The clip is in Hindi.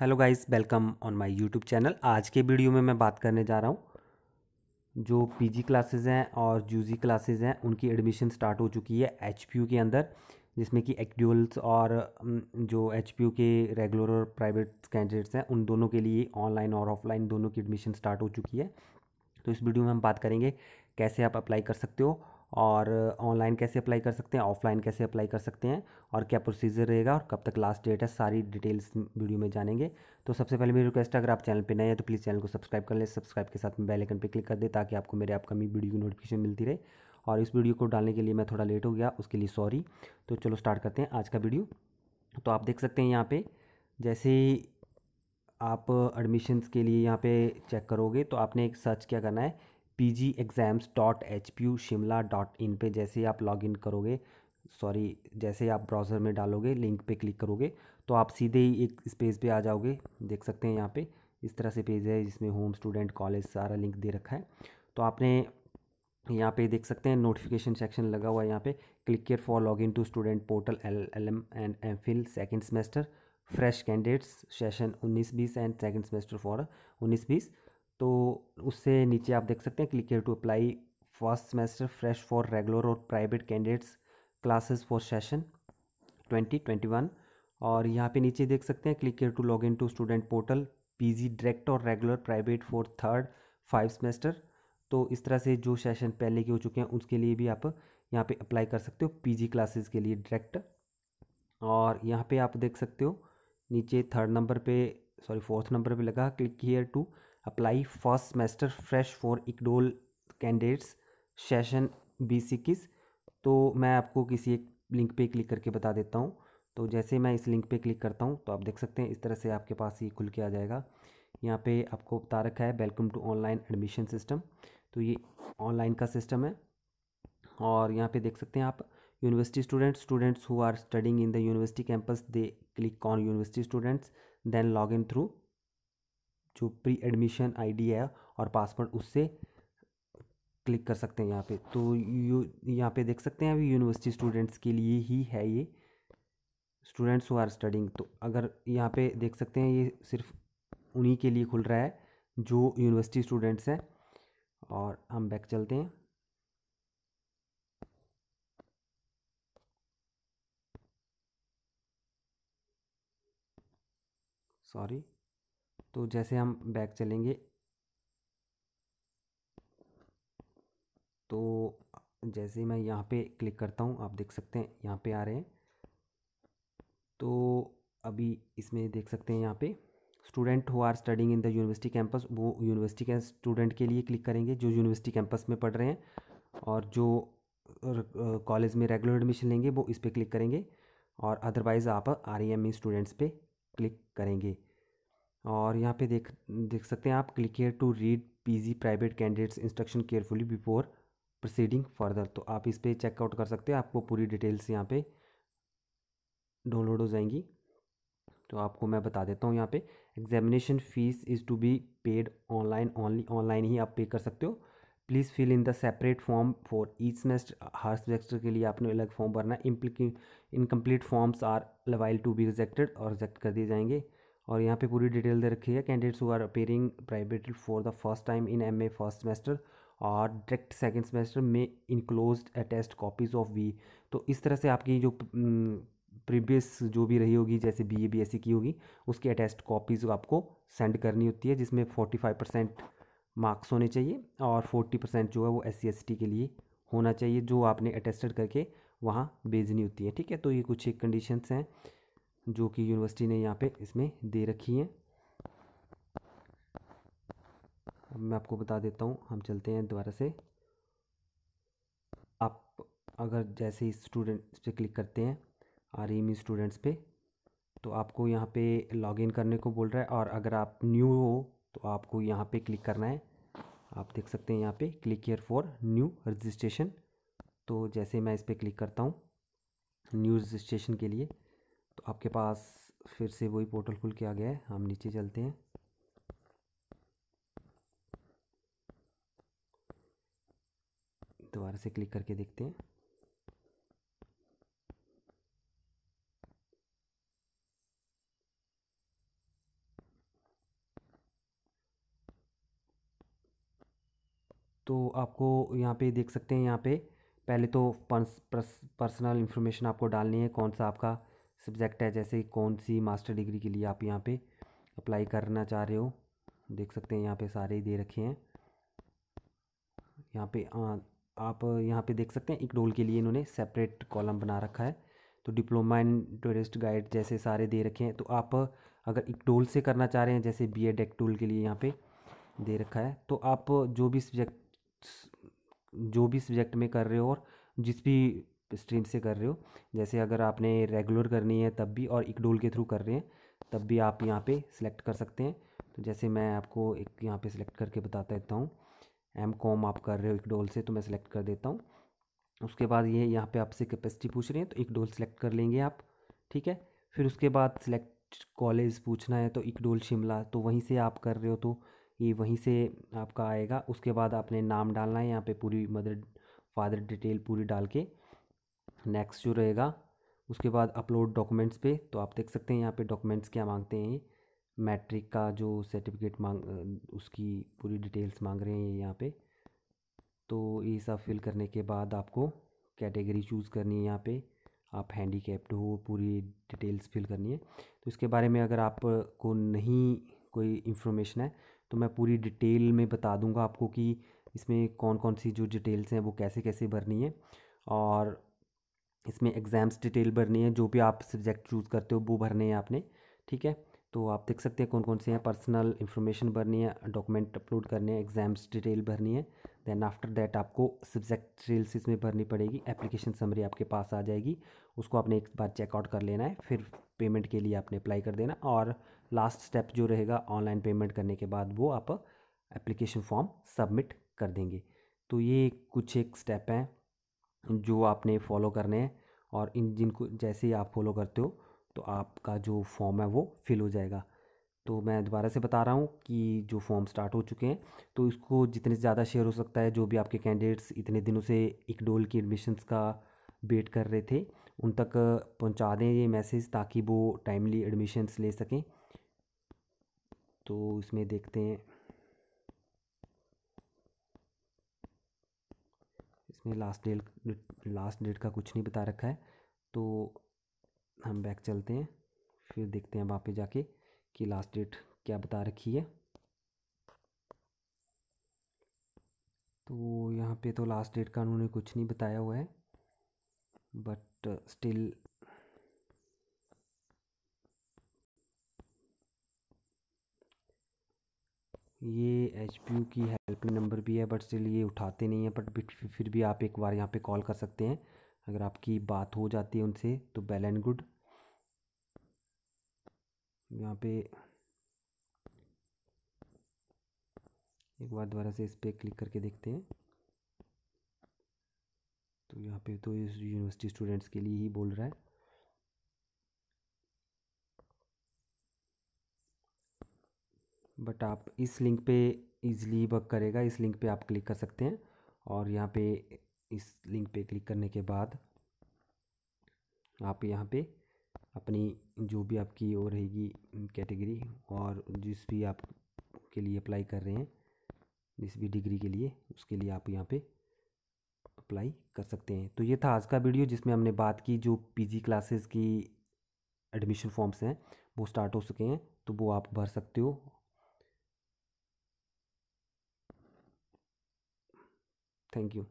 Hello guys welcome on my YouTube channel आज के वीडियो में मैं बात करने जा रहा हूँ जो पीजी क्लासेस हैं और यूजी क्लासेस हैं उनकी एडमिशन स्टार्ट हो चुकी है एचपीयू के अंदर जिसमें कि एक्ड्यूल्स और जो एचपीयू के रेगुलर और प्राइवेट कैंडिडेट्स हैं उन दोनों के लिए ऑनलाइन और ऑफलाइन दोनों की एडमिशन स्टार्ट हो चुकी है तो इस वीडियो में हम बात करेंगे कैसे आप अप्लाई कर सकते हो और ऑनलाइन कैसे अप्लाई कर सकते हैं ऑफलाइन कैसे अप्लाई कर सकते हैं और क्या प्रोसीजर रहेगा और कब तक लास्ट डेट है सारी डिटेल्स वीडियो में जानेंगे तो सबसे पहले मेरी रिक्वेस्ट है अगर आप चैनल पर नए हैं तो प्लीज़ चैनल को सब्सक्राइब कर लें सब्सक्राइब के साथ में बेल आइकन पर क्लिक कर दें ताकि आपको मेरे अपकमिंग वीडियो की नोटिफिकेशन मिलती रहे और इस वीडियो को डालने के लिए मैं थोड़ा लेट हो गया उसके लिए सॉरी तो चलो स्टार्ट करते हैं आज का वीडियो तो आप देख सकते हैं यहाँ पर जैसे आप एडमिशन्स के लिए यहाँ पे चेक करोगे तो आपने एक सर्च क्या करना है P G exams dot H P U Shimla dot in पर जैसे आप लॉग इन करोगे सॉरी जैसे आप ब्राउज़र में डालोगे लिंक पे क्लिक करोगे तो आप सीधे ही एक इस पेज पे आ जाओगे देख सकते हैं यहाँ पे इस तरह से पेज है जिसमें होम स्टूडेंट कॉलेज सारा लिंक दे रखा है तो आपने यहाँ पे देख सकते हैं नोटिफिकेशन सेक्शन लगा हुआ है यहाँ पे click care for log in to student portal L L M and M phil second semester fresh candidates session उन्नीस बीस एंड सेकेंड सेमेस्टर फॉर उन्नीस बीस तो उससे नीचे आप देख सकते हैं click here to apply first semester fresh for regular और private candidates classes for session twenty twenty one और यहाँ पे नीचे देख सकते हैं click here to log in to student portal PG direct और regular private for third five semester तो इस तरह से जो सेशन पहले के हो चुके हैं उसके लिए भी आप यहाँ पे अप्लाई कर सकते हो पीजी क्लासेस के लिए डायरेक्ट और यहाँ पे आप देख सकते हो नीचे थर्ड नंबर पे सॉरी फोर्थ नंबर पे लगा click here to apply first semester fresh for ICDEOL candidates session बी इक्कीस तो मैं आपको किसी एक लिंक पे क्लिक करके बता देता हूँ तो जैसे मैं इस लिंक पे क्लिक करता हूँ तो आप देख सकते हैं इस तरह से आपके पास ये खुल के आ जाएगा यहाँ पे आपको बता रखा है welcome to online admission system तो ये ऑनलाइन का सिस्टम है और यहाँ पे देख सकते हैं आप university students students who are studying in the university campus they click on university students then log in through जो प्री एडमिशन आईडी है और पासवर्ड उससे क्लिक कर सकते हैं यहाँ पे तो यू यहाँ पे देख सकते हैं अभी यूनिवर्सिटी स्टूडेंट्स के लिए ही है ये स्टूडेंट्स हुआ आर स्टडिंग तो अगर यहाँ पे देख सकते हैं ये सिर्फ उन्हीं के लिए खुल रहा है जो यूनिवर्सिटी स्टूडेंट्स हैं और हम बैक चलते हैं सॉरी तो जैसे हम बैक चलेंगे तो जैसे मैं यहाँ पे क्लिक करता हूँ आप देख सकते हैं यहाँ पे आ रहे हैं तो अभी इसमें देख सकते हैं यहाँ पे student who are studying in the university campus वो यूनिवर्सिटी के स्टूडेंट के लिए क्लिक करेंगे जो यूनिवर्सिटी कैंपस में पढ़ रहे हैं और जो कॉलेज में रेगुलर एडमिशन लेंगे वो इस पर क्लिक करेंगे और अदरवाइज़ आप आर ई स्टूडेंट्स पे क्लिक करेंगे और यहाँ पे देख देख सकते हैं आप click here to read PG private candidates instruction carefully before proceeding further तो आप इस पर चेकआउट कर सकते हैं आपको पूरी डिटेल्स यहाँ पे डाउनलोड हो जाएंगी तो आपको मैं बता देता हूँ यहाँ पे examination fees is to be paid online only online ही आप पे कर सकते हो please fill in the separate form for each semester हर सेमेस्टर के लिए आपने अलग फॉर्म भरना है इनकम्प्लीट फॉर्म्स आर लवाइल टू बी रिजेक्टेड और रिजेक्ट कर दिए जाएंगे और यहाँ पे पूरी डिटेल दे रखी है candidates who are appearing private for the first time in M A first semester और डायरेक्ट सेकेंड सेमेस्टर में इनक्लोज अटेस्ट कॉपीज़ ऑफ वी तो इस तरह से आपकी जो प्रीवियस हम्म, जो भी रही होगी जैसे B A B S C की होगी उसकी अटेस्ट कॉपीज़ आपको सेंड करनी होती है जिसमें फोर्टी फाइव परसेंट मार्क्स होने चाहिए और फोर्टी परसेंट जो है वो एस सी एस टी के लिए होना चाहिए जो आपने अटेस्टेड करके वहाँ भेजनी होती है ठीक है तो ये कुछ एक कंडीशंस हैं जो कि यूनिवर्सिटी ने यहाँ पे इसमें दे रखी हैं मैं आपको बता देता हूँ हम चलते हैं दोबारा से आप अगर जैसे ही स्टूडेंट इस पर क्लिक करते हैं आर एम स्टूडेंट्स पे तो आपको यहाँ पे लॉगिन करने को बोल रहा है और अगर आप न्यू हो तो आपको यहाँ पे क्लिक करना है आप देख सकते हैं यहाँ पे click here for new registration तो जैसे मैं इस पर क्लिक करता हूँ न्यू रजिस्ट्रेशन के लिए तो आपके पास फिर से वही पोर्टल खुल के आ गया है हम नीचे चलते हैं दोबारा से क्लिक करके देखते हैं तो आपको यहाँ पे देख सकते हैं यहाँ पे पहले तो पर्स, पर्सनल इन्फॉर्मेशन आपको डालनी है कौन सा आपका सब्जेक्ट है जैसे कौन सी मास्टर डिग्री के लिए आप यहाँ पे अप्लाई करना चाह रहे हो देख सकते हैं यहाँ पे सारे दे रखे हैं यहाँ पे आ, आप यहाँ पे देख सकते हैं इकडोल के लिए इन्होंने सेपरेट कॉलम बना रखा है तो डिप्लोमा इन टूरिस्ट गाइड जैसे सारे दे रखे हैं तो आप अगर टोल से करना चाह रहे हैं जैसे बी एड एक्टोल के लिए यहाँ पे दे रखा है तो आप जो भी सब्जेक्ट जो भी सब्जेक्ट में कर रहे हो और जिस भी स्ट्रीम से कर रहे हो जैसे अगर आपने रेगुलर करनी है तब भी और इकडोल के थ्रू कर रहे हैं तब भी आप यहाँ पे सिलेक्ट कर सकते हैं तो जैसे मैं आपको एक यहाँ पे सिलेक्ट करके बता देता हूँ एम कॉम आप कर रहे हो इकडोल से तो मैं सिलेक्ट कर देता हूँ उसके बाद ये यह यहाँ पे आपसे कैपेसिटी पूछ रहे हैं तो इकडोल सेलेक्ट कर लेंगे आप ठीक है फिर उसके बाद सिलेक्ट कॉलेज पूछना है तो इकडोल शिमला तो वहीं से आप कर रहे हो तो ये वहीं से आपका आएगा उसके बाद आपने नाम डालना है यहाँ पे पूरी मदर फादर डिटेल पूरी डाल के नेक्स्ट जो रहेगा उसके बाद अपलोड डॉक्यूमेंट्स पे तो आप देख सकते हैं यहाँ पे डॉक्यूमेंट्स क्या मांगते हैं मैट्रिक का जो सर्टिफिकेट मांग उसकी पूरी डिटेल्स मांग रहे हैं यहाँ पे तो ये सब फिल करने के बाद आपको कैटेगरी चूज़ करनी है यहाँ पे आप हैंडीकेप्ड हो पूरी डिटेल्स फिल करनी है तो इसके बारे में अगर आपको नहीं कोई इंफॉर्मेशन है तो मैं पूरी डिटेल में बता दूँगा आपको कि इसमें कौन कौन सी जो डिटेल्स हैं वो कैसे कैसे भरनी है और इसमें एग्ज़ाम्स डिटेल भरनी है जो भी आप सब्जेक्ट चूज़ करते हो वो भरने हैं आपने ठीक है तो आप देख सकते हैं कौन कौन से हैं पर्सनल इन्फॉर्मेशन भरनी है डॉक्यूमेंट अपलोड करने हैं एग्ज़ाम्स डिटेल भरनी है दैन आफ्टर दैट आपको सब्जेक्ट डिटेल्स इसमें भरनी पड़ेगी एप्लीकेशन समरी आपके पास आ जाएगी उसको आपने एक बार चेकआउट कर लेना है फिर पेमेंट के लिए आपने अप्लाई कर देना और लास्ट स्टेप जो रहेगा ऑनलाइन पेमेंट करने के बाद वो आप एप्लीकेशन फॉर्म सबमिट कर देंगे तो ये कुछ एक स्टेप हैं जो आपने फॉलो करने हैं और इन जिनको जैसे ही आप फॉलो करते हो तो आपका जो फॉर्म है वो फिल हो जाएगा तो मैं दोबारा से बता रहा हूँ कि जो फॉर्म स्टार्ट हो चुके हैं तो इसको जितने से ज़्यादा शेयर हो सकता है जो भी आपके कैंडिडेट्स इतने दिनों से इकडोल की एडमिशन्स का वेट कर रहे थे उन तक पहुँचा दें ये मैसेज ताकि वो टाइमली एडमिशन्स ले सकें तो इसमें देखते हैं इसने लास्ट डेट लास्ट डेट का कुछ नहीं बता रखा है तो हम बैक चलते हैं फिर देखते हैं वहाँ पे जाके कि लास्ट डेट क्या बता रखी है तो यहाँ पे तो लास्ट डेट का उन्होंने कुछ नहीं बताया हुआ है बट स्टिल ये एच की हेल्प नंबर भी है बट स्टिल ये उठाते नहीं हैं बट फिर भी आप एक बार यहाँ पे कॉल कर सकते हैं अगर आपकी बात हो जाती है उनसे तो बेल एंड गुड यहाँ पे एक बार दोबारा से इस पर क्लिक करके देखते हैं तो यहाँ पे तो यूनिवर्सिटी स्टूडेंट्स के लिए ही बोल रहा है बट आप इस लिंक पे ईज़िली वर्क करेगा इस लिंक पे आप क्लिक कर सकते हैं और यहाँ पे इस लिंक पे क्लिक करने के बाद आप यहाँ पे अपनी जो भी आपकी वो रहेगी कैटेगरी और जिस भी आप के लिए अप्लाई कर रहे हैं जिस भी डिग्री के लिए उसके लिए आप यहाँ पे अप्लाई कर सकते हैं तो ये था आज का वीडियो जिसमें हमने बात की जो पीजी क्लासेस की एडमिशन फॉर्म्स हैं वो स्टार्ट हो चुके हैं तो वो आप भर सकते हो Thank you.